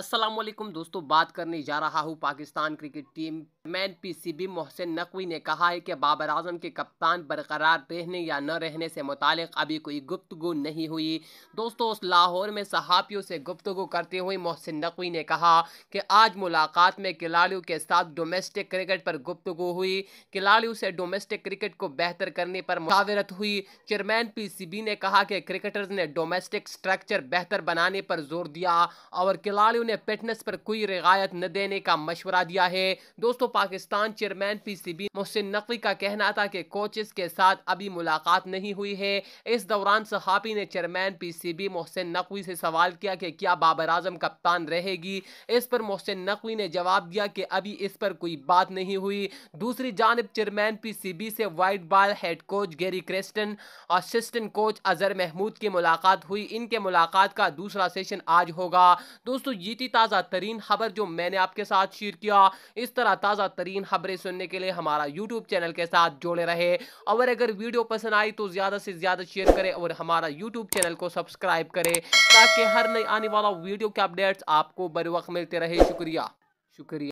असलम दोस्तों बात करने जा रहा हूँ Pakistan cricket team man PCB Mohsin Naqvi ने कहा है कि बाबर आजम के कप्तान बरकरार रहने या न रहने से मुतल अभी कोई गुप्तगु नहीं हुई दोस्तों उस लाहौर में सहाफ़ियों से गुप्तगु करते हुए मोहसिन नकवी ने कहा कि आज मुलाकात में खिलाड़ियों के साथ डोमेस्टिक क्रिकेट पर गुप्तगु हुई खिलाड़ियों से डोमेस्टिक क्रिकेट को बेहतर करने पर मुशावरत हुई चेयरमैन पी ने कहा कि क्रिकेटर्स ने डोमेस्टिक स्ट्रक्चर बेहतर बनाने पर जोर दिया और खिलाड़ियों ने फिटनेस पर कोई रियायत न देने का मशवरा दिया है दोस्तों पाकिस्तान चेयरमैन पीसीबी मोहसिन नकवी का कहना था कि कोचेस के साथ अभी मुलाकात नहीं हुई है इस दौरान सहाफ़ी ने चेयरमैन पीसीबी मोहसिन नकवी से सवाल किया कि क्या बाबर आजम कप्तान रहेगी इस पर मोहसिन नकवी ने जवाब दिया कि अभी इस पर कोई बात नहीं हुई दूसरी जानब चेयरमैन बी से white ball head coach Gary और असिस्टेंट कोच अजहर महमूद की मुलाकात हुई इनके मुलाकात का दूसरा सेशन आज होगा दोस्तों ये थी ताज़ा तरीन खबर जो मैंने आपके साथ शेयर किया इस तरह ताज़ा तरीन खबरें सुनने के लिए हमारा यूट्यूब चैनल के साथ जोड़े रहे और अगर वीडियो पसंद आई तो ज़्यादा से ज़्यादा शेयर करें और हमारा यूट्यूब चैनल को सब्सक्राइब करें ताकि हर नई आने वाला वीडियो के अपडेट्स आपको बर वक्त मिलते रहे शुक्रिया शुक्रिया